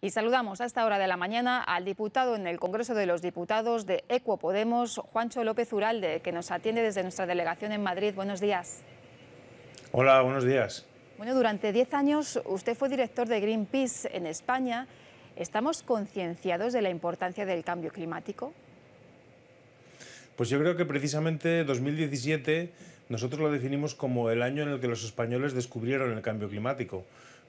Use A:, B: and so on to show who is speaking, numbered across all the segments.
A: Y saludamos a esta hora de la mañana al diputado en el Congreso de los Diputados de Equopodemos, Juancho López Uralde, que nos atiende desde nuestra delegación en Madrid. Buenos días.
B: Hola, buenos días.
A: Bueno, durante 10 años usted fue director de Greenpeace en España. ¿Estamos concienciados de la importancia del cambio climático?
B: Pues yo creo que precisamente 2017 nosotros lo definimos como el año en el que los españoles descubrieron el cambio climático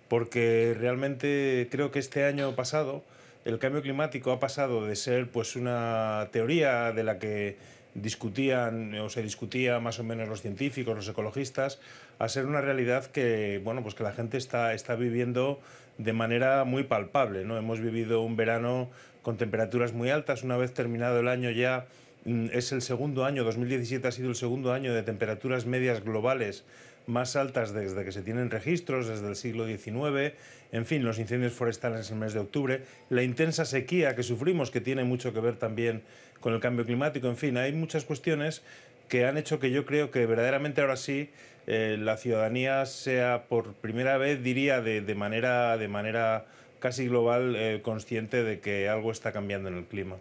B: porque realmente creo que este año pasado el cambio climático ha pasado de ser pues una teoría de la que discutían o se discutía más o menos los científicos, los ecologistas, a ser una realidad que bueno pues que la gente está, está viviendo de manera muy palpable. ¿no? Hemos vivido un verano con temperaturas muy altas, una vez terminado el año ya mm, es el segundo año, 2017 ha sido el segundo año de temperaturas medias globales más altas desde que se tienen registros, desde el siglo XIX, en fin, los incendios forestales en el mes de octubre, la intensa sequía que sufrimos, que tiene mucho que ver también con el cambio climático, en fin, hay muchas cuestiones que han hecho que yo creo que verdaderamente ahora sí eh, la ciudadanía sea por primera vez, diría, de, manera, de manera casi global, eh, consciente de que algo está cambiando en el clima.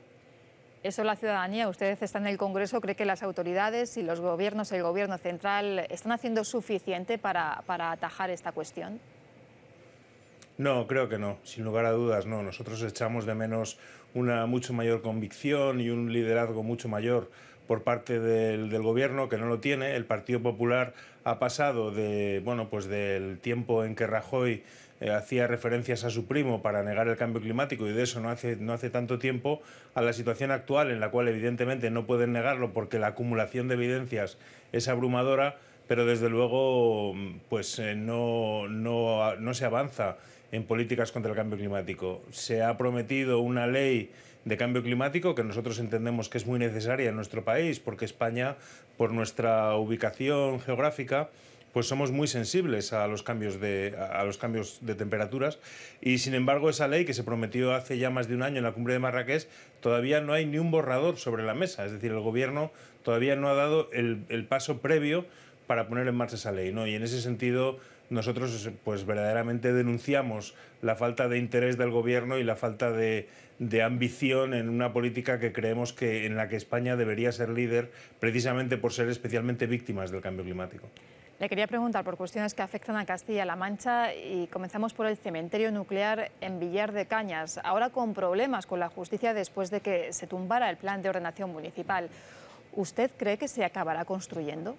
A: Eso la ciudadanía, ustedes están en el Congreso, ¿cree que las autoridades y los gobiernos, el gobierno central, están haciendo suficiente para, atajar esta cuestión?
B: No, creo que no, sin lugar a dudas, no. Nosotros echamos de menos una mucho mayor convicción y un liderazgo mucho mayor por parte del, gobierno que no lo tiene. El Partido Popular ha pasado de bueno pues del tiempo en que Rajoy eh, hacía referencias a su primo para negar el cambio climático y de eso no hace, tanto tiempo, a la situación actual en la cual evidentemente no pueden negarlo porque la acumulación de evidencias es abrumadora, pero desde luego pues eh, no, no se avanza en políticas contra el cambio climático. Se ha prometido una ley de cambio climático que nosotros entendemos que es muy necesaria en nuestro país porque España, por nuestra ubicación geográfica, pues somos muy sensibles a los cambios de, a los cambios de temperaturas y sin embargo esa ley que se prometió hace ya más de un año en la cumbre de Marrakech todavía no hay ni un borrador sobre la mesa, es decir, el gobierno todavía no ha dado el, paso previo para poner en marcha esa ley, ¿no? Y en ese sentido nosotros pues verdaderamente denunciamos la falta de interés del gobierno y la falta de, de, ambición en una política que creemos que en la que España debería ser líder precisamente por ser especialmente víctimas del cambio climático.
A: Le quería preguntar por cuestiones que afectan a Castilla-La Mancha y comenzamos por el cementerio nuclear en Villar de Cañas, ahora con problemas con la justicia después de que se tumbara el plan de ordenación municipal. ¿Usted cree que se acabará construyendo?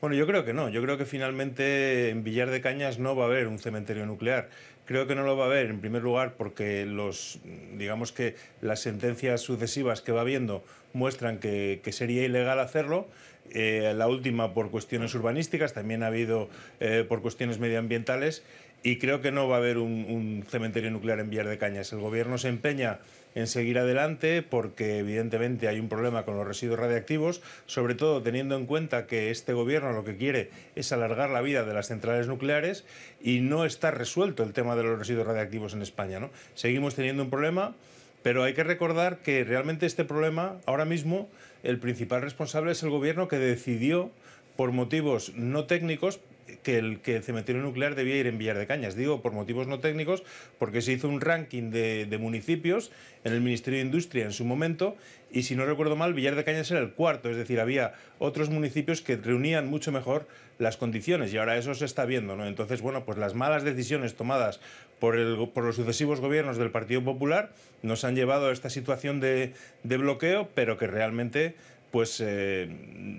B: Bueno, yo creo que no. Yo creo que finalmente en Villar de Cañas no va a haber un cementerio nuclear. Creo que no lo va a haber, en primer lugar, porque los, digamos que las sentencias sucesivas que va habiendo muestran que, sería ilegal hacerlo. Eh, la última por cuestiones urbanísticas, también ha habido eh, por cuestiones medioambientales y creo que no va a haber un, un cementerio nuclear en Villar de Cañas. El gobierno se empeña en seguir adelante porque evidentemente hay un problema con los residuos radiactivos, sobre todo teniendo en cuenta que este gobierno lo que quiere es alargar la vida de las centrales nucleares y no está resuelto el tema de los residuos radiactivos en España. ¿no? Seguimos teniendo un problema, pero hay que recordar que realmente este problema, ahora mismo, el principal responsable es el gobierno que decidió por motivos no técnicos, que el, cementerio nuclear debía ir en Villar de Cañas. Digo, por motivos no técnicos, porque se hizo un ranking de, municipios en el Ministerio de Industria en su momento, y si no recuerdo mal, Villar de Cañas era el cuarto, es decir, había otros municipios que reunían mucho mejor las condiciones, y ahora eso se está viendo, ¿no? Entonces, bueno, pues las malas decisiones tomadas por, los sucesivos gobiernos del Partido Popular nos han llevado a esta situación de bloqueo, pero que realmente pues eh,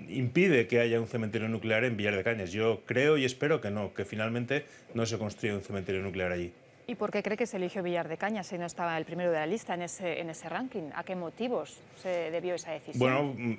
B: impide que haya un cementerio nuclear en Villar de Cañas. Yo creo y espero que no, que finalmente no se construya un cementerio nuclear allí.
A: ¿Y por qué cree que se eligió Villar de Cañas si no estaba el primero de la lista en ese, en ese ranking? ¿A qué motivos se debió esa decisión? Bueno,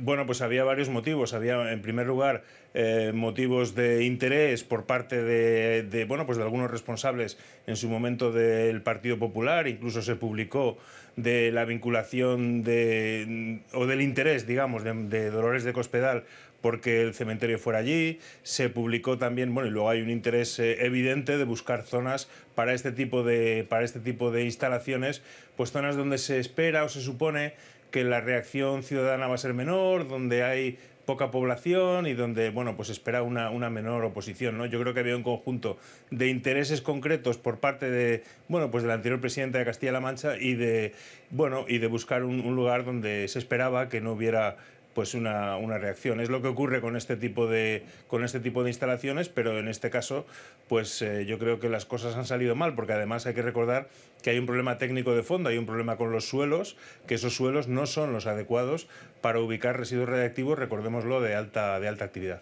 B: bueno, pues había varios motivos. Había, en primer lugar, eh, motivos de interés por parte de, bueno, pues de algunos responsables en su momento del Partido Popular. Incluso se publicó de la vinculación de, o del interés, digamos, de, Dolores de Cospedal porque el cementerio fuera allí. Se publicó también, bueno, y luego hay un interés eh, evidente de buscar zonas para este tipo de, para este tipo de instalaciones, pues zonas donde se espera o se supone que la reacción ciudadana va a ser menor, donde hay poca población y donde, bueno, pues espera una, una, menor oposición, ¿no? Yo creo que había un conjunto de intereses concretos por parte de, bueno, pues del anterior presidente de Castilla-La Mancha y de, bueno, y de buscar un lugar donde se esperaba que no hubiera pues una, reacción. Es lo que ocurre con este tipo de, con este tipo de instalaciones, pero en este caso, pues eh, yo creo que las cosas han salido mal, porque además hay que recordar que hay un problema técnico de fondo, hay un problema con los suelos, que esos suelos no son los adecuados para ubicar residuos radiactivos, recordémoslo, de alta, de alta actividad.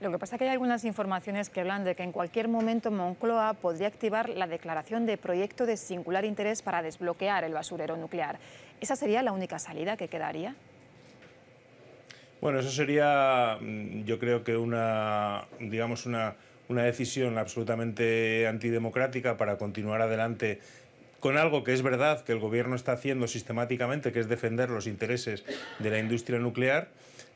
A: Lo que pasa es que hay algunas informaciones que hablan de que en cualquier momento Moncloa podría activar la declaración de proyecto de singular interés para desbloquear el basurero nuclear. ¿Esa sería la única salida que quedaría?
B: Bueno, eso sería, mm, yo creo que una, digamos, una, una decisión absolutamente antidemocrática para continuar adelante con algo que es verdad que el gobierno está haciendo sistemáticamente, que es defender los intereses de la industria nuclear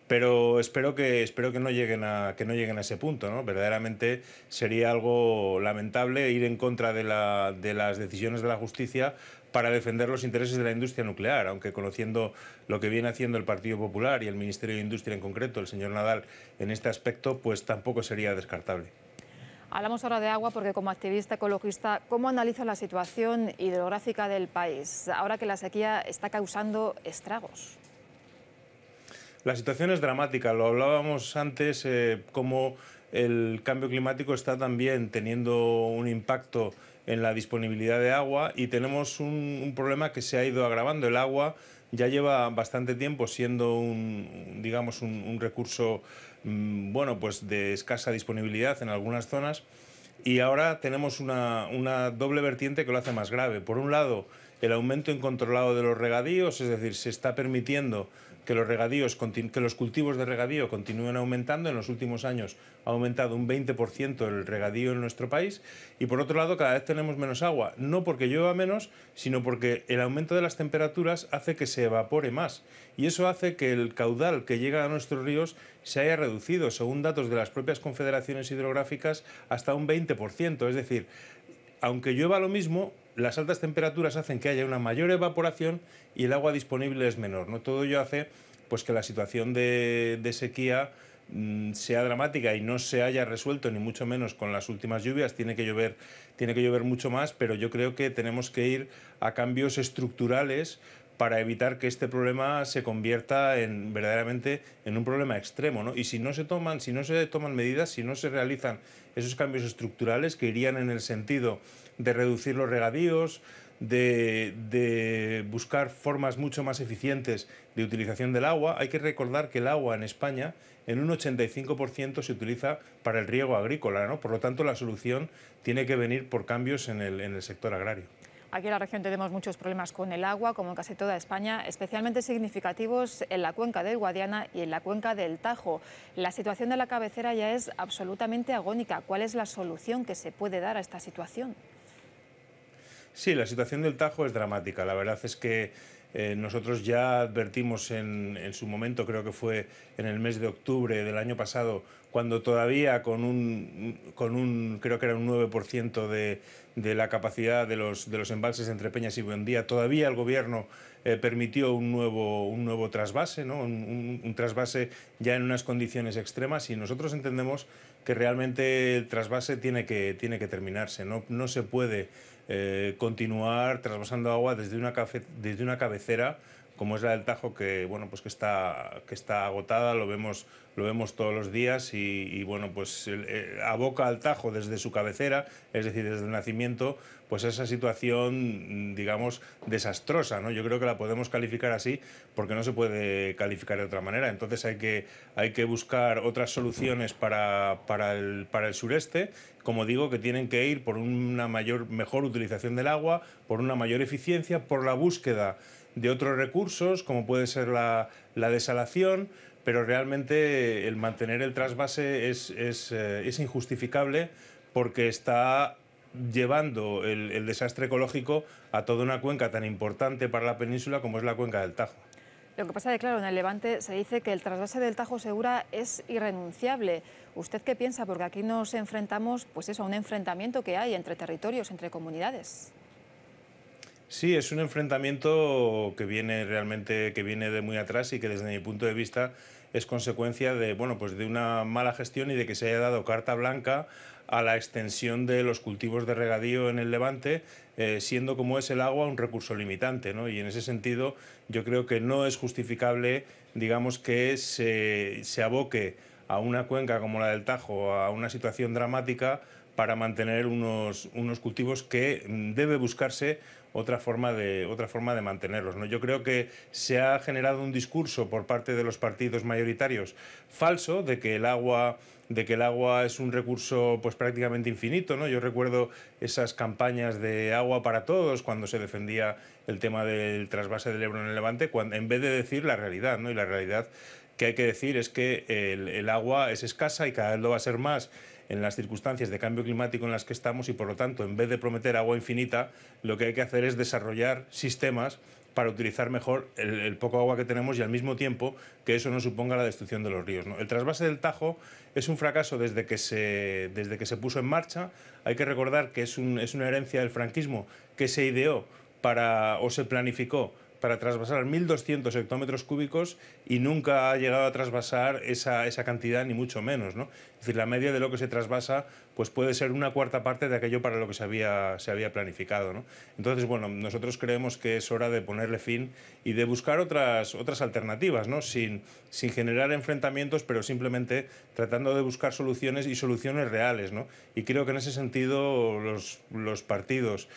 B: pero espero que espero que no lleguen a que no lleguen a ese punto no verdaderamente sería algo lamentable ir en contra de, la, de las decisiones de la justicia para defender los intereses de la industria nuclear, aunque conociendo lo que viene haciendo el Partido Popular y el Ministerio de Industria en concreto, el señor Nadal, en este aspecto, pues tampoco sería descartable.
A: Hablamos ahora de agua porque como activista ecologista, ¿cómo analiza la situación hidrográfica del país ahora que la sequía está causando estragos?
B: La situación es dramática, lo hablábamos antes, eh, como el cambio climático está también teniendo un impacto en la disponibilidad de agua y tenemos un, problema que se ha ido agravando. El agua ya lleva bastante tiempo siendo un, digamos, un, un recurso mm, bueno, pues de escasa disponibilidad en algunas zonas y ahora tenemos una, una doble vertiente que lo hace más grave. Por un lado, el aumento incontrolado de los regadíos, es decir, se está permitiendo que los, regadíos, que los cultivos de regadío continúen aumentando. En los últimos años ha aumentado un 20% el regadío en nuestro país. Y por otro lado, cada vez tenemos menos agua. No porque llueva menos, sino porque el aumento de las temperaturas hace que se evapore más. Y eso hace que el caudal que llega a nuestros ríos se haya reducido, según datos de las propias confederaciones hidrográficas, hasta un 20%. Es decir, aunque llueva lo mismo, las altas temperaturas hacen que haya una mayor evaporación y el agua disponible es menor. ¿no? Todo ello hace pues, que la situación de, sequía mm, sea dramática y no se haya resuelto ni mucho menos con las últimas lluvias tiene que llover tiene que llover mucho más pero yo creo que tenemos que ir a cambios estructurales para evitar que este problema se convierta en, verdaderamente en un problema extremo. Y si no se toman, si no se toman medidas, si no se realizan esos cambios estructurales que irían en el sentido de reducir los regadíos, de, buscar formas mucho más eficientes de utilización del agua. Hay que recordar que el agua en España en un 85% se utiliza para el riego agrícola, ¿no? Por lo tanto, la solución tiene que venir por cambios en el sector agrario.
A: Aquí en la región tenemos muchos problemas con el agua, como en casi toda España, especialmente significativos en la cuenca del Guadiana y en la cuenca del Tajo. La situación de la cabecera ya es absolutamente agónica. ¿Cuál es la solución que se puede dar a esta situación?
B: Sí, la situación del Tajo es dramática. La verdad es que eh, nosotros ya advertimos en, su momento, creo que fue en el mes de octubre del año pasado, cuando todavía con un, con un creo que era un 9% de, de, la capacidad de los, de los embalses entre Peñas y Buendía, todavía el gobierno eh, permitió un nuevo, un nuevo trasvase, ¿no? un, un trasvase ya en unas condiciones extremas y nosotros entendemos que realmente el trasvase tiene que, tiene que terminarse. No, no se puede eh, continuar trasvasando agua desde una, desde una cabecera como es la del Tajo, que bueno, pues que está, que está agotada, lo vemos, lo vemos todos los días y, bueno, pues aboca al Tajo desde su cabecera, es decir, desde el nacimiento, pues esa situación, digamos, desastrosa, ¿no? Yo creo que la podemos calificar así porque no se puede calificar de otra manera. Entonces hay que, hay que buscar otras soluciones para, para, el, para el sureste, como digo, que tienen que ir por una mayor, mejor utilización del agua, por una mayor eficiencia, por la búsqueda de otros recursos, como puede ser la, desalación, pero realmente el mantener el trasvase es, eh, injustificable porque está llevando el, desastre ecológico a toda una cuenca tan importante para la península como es la cuenca del Tajo.
A: Lo que pasa es que, claro, en el Levante se dice que el trasvase del Tajo Segura es irrenunciable. ¿Usted qué piensa? Porque aquí nos enfrentamos, pues eso, a un enfrentamiento que hay entre territorios, entre comunidades.
B: Sí, es un enfrentamiento que viene realmente, que viene de muy atrás y que desde mi punto de vista es consecuencia de, bueno, pues de una mala gestión y de que se haya dado carta blanca a la extensión de los cultivos de regadío en el Levante, eh, siendo como es el agua un recurso limitante, Y en ese sentido yo creo que no es justificable, digamos, que se, aboque a una cuenca como la del Tajo, a una situación dramática para mantener unos, unos cultivos que debe buscarse otra forma de, otra forma de mantenerlos. ¿no? Yo creo que se ha generado un discurso por parte de los partidos mayoritarios falso de que el agua de que el agua es un recurso pues prácticamente infinito, ¿no? Yo recuerdo esas campañas de agua para todos cuando se defendía el tema del trasvase del Ebro en el Levante, en vez de decir la realidad, ¿no? Y la realidad que hay que decir es que el, el agua es escasa y cada vez lo va a ser más en las circunstancias de cambio climático en las que estamos y por lo tanto, en vez de prometer agua infinita, lo que hay que hacer es desarrollar sistemas para utilizar mejor el, poco agua que tenemos y al mismo tiempo que eso no suponga la destrucción de los ríos. El trasvase del Tajo es un fracaso desde que se, desde que se puso en marcha. Hay que recordar que es, es una herencia del franquismo que se ideó para, o se planificó para trasvasar 1.200 hectómetros cúbicos y nunca ha llegado a trasvasar esa, cantidad, ni mucho menos. ¿no? Es decir, la media de lo que se trasvasa pues puede ser una cuarta parte de aquello para lo que se había, se había planificado. Entonces, bueno, nosotros creemos que es hora de ponerle fin y de buscar otras, otras alternativas, ¿no? sin, sin generar enfrentamientos, pero simplemente tratando de buscar soluciones y soluciones reales. Y creo que en ese sentido los, los partidos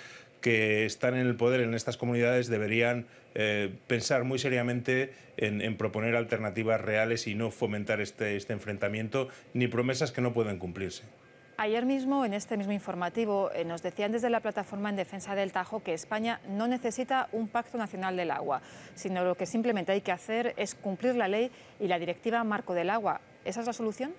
B: que están en el poder en estas comunidades deberían eh, pensar muy seriamente en, proponer alternativas reales y no fomentar este, este, enfrentamiento ni promesas que no pueden cumplirse.
A: Ayer mismo, en este mismo informativo, eh, nos decían desde la plataforma en defensa del Tajo que España no necesita un pacto nacional del agua, sino lo que simplemente hay que hacer es cumplir la ley y la directiva marco del agua. ¿Esa es la solución?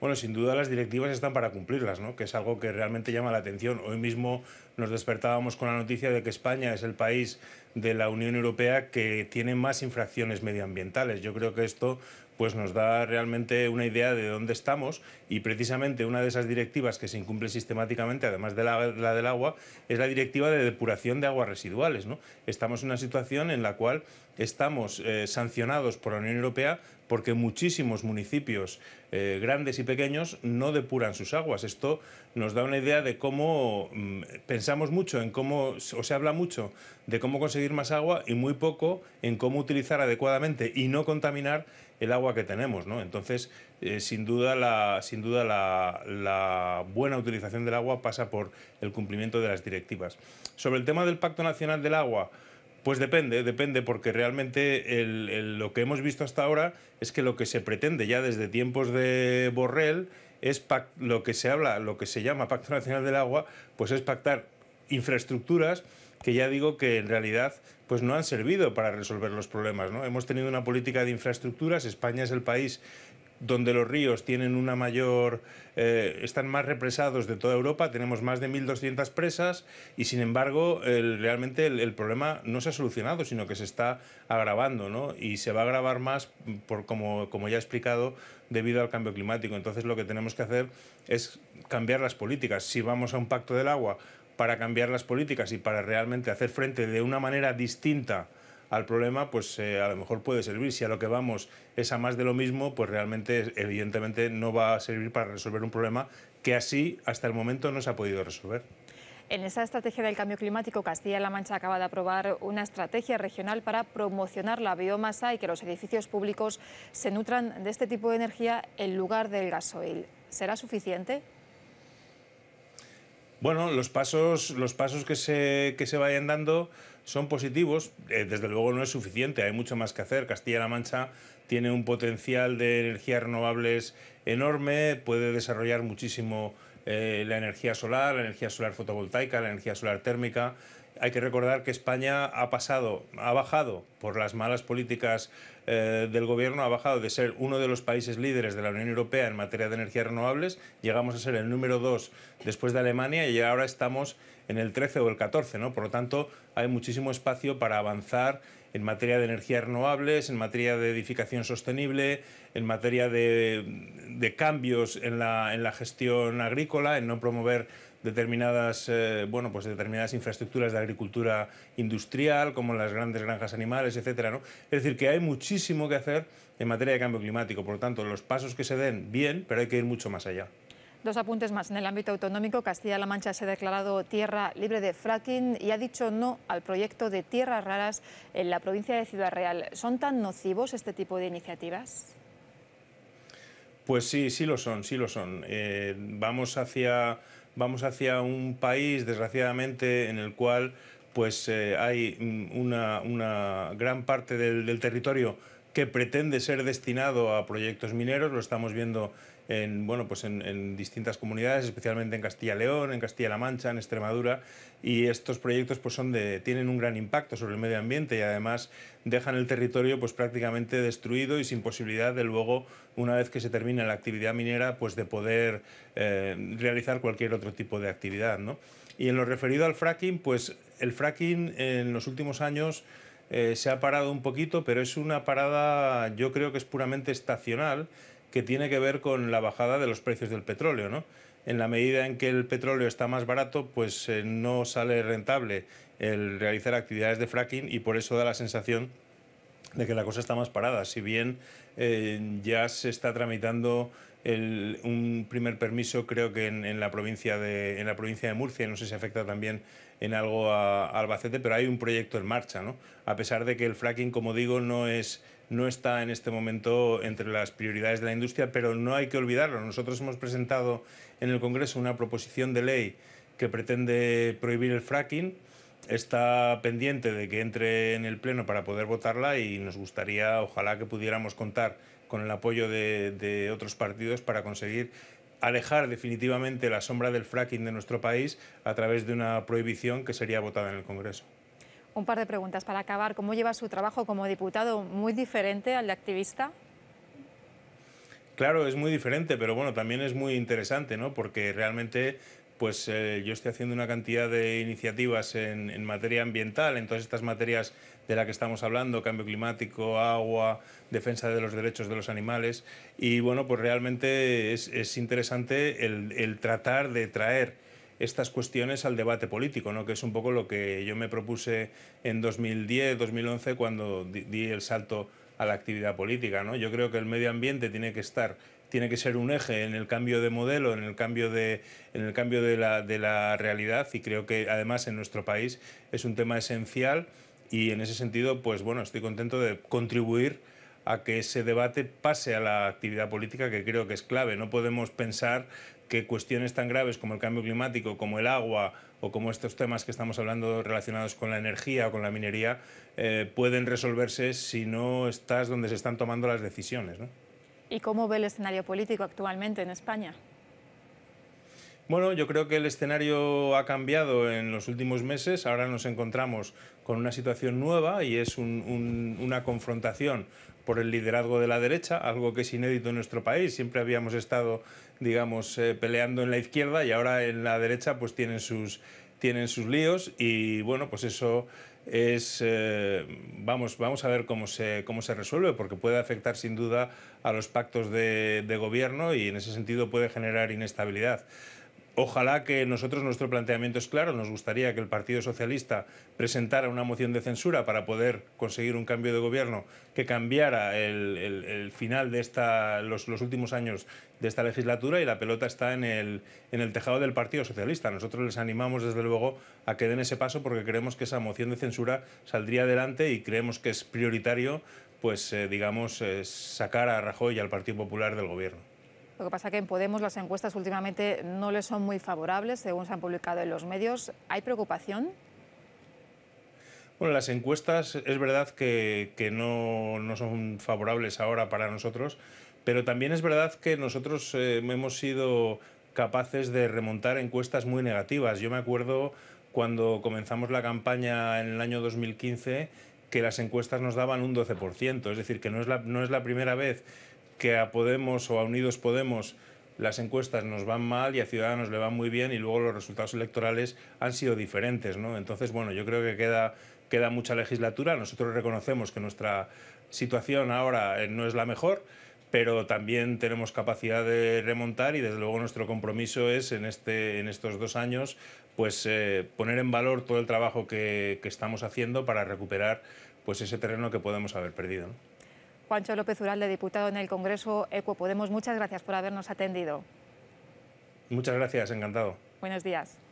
B: bueno, sin duda las directivas están para cumplirlas, ¿no? que es algo que realmente llama la atención. Hoy mismo nos despertábamos con la noticia de que España es el país de la Unión Europea que tiene más infracciones medioambientales. Yo creo que esto pues nos da realmente una idea de dónde estamos y precisamente una de esas directivas que se incumple sistemáticamente, además de la, del agua, es la directiva de depuración de aguas residuales. Estamos en una situación en la cual estamos eh, sancionados por la Unión Europea porque muchísimos municipios eh, grandes y pequeños no depuran sus aguas. Esto nos da una idea de cómo mm, pensamos mucho en cómo, o se habla mucho de cómo conseguir más agua y muy poco en cómo utilizar adecuadamente y no contaminar el agua que tenemos, Entonces, eh, sin duda, sin duda la, buena utilización del agua pasa por el cumplimiento de las directivas. Sobre el tema del Pacto Nacional del Agua, pues depende, depende, porque realmente lo que hemos visto hasta ahora es que lo que se pretende ya desde tiempos de Borrell es lo que se habla, lo que se llama Pacto Nacional del Agua, pues es pactar infraestructuras que ya digo que en realidad pues no han servido para resolver los problemas. ¿no? Hemos tenido una política de infraestructuras, España es el país donde los ríos tienen una mayor, eh, están más represados de toda Europa, tenemos más de 1.200 presas y sin embargo realmente el, problema no se ha solucionado, sino que se está agravando ¿no? y se va a agravar más, por, como, como ya he explicado, debido al cambio climático. Entonces lo que tenemos que hacer es cambiar las políticas. Si vamos a un pacto del agua para cambiar las políticas y para realmente hacer frente de una manera distinta, al problema, pues eh, a lo mejor puede servir. Si a lo que vamos es a más de lo mismo, pues realmente, evidentemente, no va a servir para resolver un problema que así hasta el momento no se ha podido resolver.
A: En esa estrategia del cambio climático, Castilla-La Mancha acaba de aprobar una estrategia regional para promocionar la biomasa y que los edificios públicos se nutran de este tipo de energía en lugar del gasoil. ¿Será suficiente?
B: Bueno, los pasos, los pasos que, se, que se vayan dando son positivos. Eh, desde luego no es suficiente, hay mucho más que hacer. Castilla-La Mancha tiene un potencial de energías renovables enorme, puede desarrollar muchísimo eh, la energía solar, la energía solar fotovoltaica, la energía solar térmica. Hay que recordar que España ha pasado, ha bajado por las malas políticas eh, del Gobierno ha bajado de ser uno de los países líderes de la Unión Europea en materia de energías renovables, llegamos a ser el número dos después de Alemania y ahora estamos en el 13 o el 14. ¿no? Por lo tanto, hay muchísimo espacio para avanzar en materia de energías renovables, en materia de edificación sostenible, en materia de, cambios en la, en la gestión agrícola, en no promover determinadas, eh, bueno, pues determinadas infraestructuras de agricultura industrial, como las grandes granjas animales, etc. Es decir, que hay muchísimo que hacer en materia de cambio climático. Por lo tanto, los pasos que se den, bien, pero hay que ir mucho más allá.
A: Dos apuntes más. En el ámbito autonómico, Castilla-La Mancha se ha declarado tierra libre de fracking y ha dicho no al proyecto de tierras raras en la provincia de Ciudad Real. ¿Son tan nocivos este tipo de iniciativas?
B: Pues sí, sí lo son, sí lo son. Eh, vamos hacia vamos hacia un país, desgraciadamente, en el cual pues eh, hay una, gran parte del, del territorio que pretende ser destinado a proyectos mineros, lo estamos viendo en, bueno, pues en, distintas comunidades, especialmente en Castilla León, en Castilla-La Mancha, en Extremadura, y estos proyectos pues, son de, tienen un gran impacto sobre el medio ambiente y además dejan el territorio pues, prácticamente destruido y sin posibilidad de luego, una vez que se termine la actividad minera, pues, de poder eh, realizar cualquier otro tipo de actividad. Y en lo referido al fracking, pues el fracking en los últimos años eh, se ha parado un poquito, pero es una parada, yo creo que es puramente estacional que tiene que ver con la bajada de los precios del petróleo, ¿no? En la medida en que el petróleo está más barato, pues eh, no sale rentable el realizar actividades de fracking y por eso da la sensación de que la cosa está más parada. Si bien eh, ya se está tramitando un primer permiso creo que en, la provincia de, en la provincia de Murcia, no sé si afecta también en algo a, Albacete, pero hay un proyecto en marcha, ¿no? A pesar de que el fracking, como digo, no no está en este momento entre las prioridades de la industria, pero no hay que olvidarlo. Nosotros hemos presentado en el Congreso una proposición de ley que pretende prohibir el fracking. Está pendiente de que entre en el Pleno para poder votarla y nos gustaría, ojalá, que pudiéramos contar con el apoyo de, otros partidos para conseguir alejar definitivamente la sombra del fracking de nuestro país a través de una prohibición que sería votada en el Congreso.
A: Un par de preguntas para acabar. ¿Cómo lleva su trabajo como diputado muy diferente al de activista?
B: Claro, es muy diferente, pero bueno, también es muy interesante, ¿no? Porque realmente pues eh, yo estoy haciendo una cantidad de iniciativas en, materia ambiental, en todas estas materias de las que estamos hablando, cambio climático, agua, defensa de los derechos de los animales. Y bueno, pues realmente es, interesante el, tratar de traer estas cuestiones al debate político, ¿no? que es un poco lo que yo me propuse en 2010, 2011, cuando di, el salto a la actividad política. ¿no? Yo creo que el medio ambiente tiene que estar tiene que ser un eje en el cambio de modelo, en el cambio de, en el cambio de, la, realidad y creo que además en nuestro país es un tema esencial y en ese sentido, pues bueno, estoy contento de contribuir a que ese debate pase a la actividad política que creo que es clave. No podemos pensar que cuestiones tan graves como el cambio climático, como el agua o como estos temas que estamos hablando relacionados con la energía o con la minería eh, pueden resolverse si no estás donde se están tomando las decisiones. ¿no?
A: ¿Y cómo ve el escenario político actualmente en España?
B: Bueno, yo creo que el escenario ha cambiado en los últimos meses. Ahora nos encontramos con una situación nueva y es una confrontación por el liderazgo de la derecha, algo que es inédito en nuestro país. Siempre habíamos estado, digamos, eh, peleando en la izquierda y ahora en la derecha pues tienen sus, tienen sus líos y bueno, pues eso es, eh, vamos, vamos a ver cómo se, cómo se resuelve, porque puede afectar sin duda a los pactos de gobierno y en ese sentido puede generar inestabilidad. Ojalá que nosotros nuestro planteamiento es claro. Nos gustaría que el Partido Socialista presentara una moción de censura para poder conseguir un cambio de gobierno que cambiara el, final de esta, los, últimos años de esta legislatura y la pelota está en el, en el tejado del Partido Socialista. Nosotros les animamos desde luego a que den ese paso porque creemos que esa moción de censura saldría adelante y creemos que es prioritario pues eh, digamos eh, sacar a Rajoy y al Partido Popular del gobierno.
A: Lo que pasa es que en Podemos las encuestas últimamente no les son muy favorables, según se han publicado en los medios. ¿Hay preocupación?
B: Bueno, las encuestas es verdad que, no, son favorables ahora para nosotros, pero también es verdad que nosotros eh, hemos sido capaces de remontar encuestas muy negativas. Yo me acuerdo cuando comenzamos la campaña en el año 2015 que las encuestas nos daban un 12%, es decir, que no es la primera vez que a Podemos o a Unidos Podemos las encuestas nos van mal y a Ciudadanos le van muy bien y luego los resultados electorales han sido diferentes, ¿no? Entonces, bueno, yo creo que queda, queda mucha legislatura. Nosotros reconocemos que nuestra situación ahora eh, no es la mejor, pero también tenemos capacidad de remontar y desde luego nuestro compromiso es en, este, en estos dos años pues eh, poner en valor todo el trabajo que, estamos haciendo para recuperar pues ese terreno que podemos haber perdido.
A: Juancho López Uralde, diputado en el Congreso Eco Podemos, muchas gracias por habernos atendido.
B: Muchas gracias, encantado.
A: Buenos días.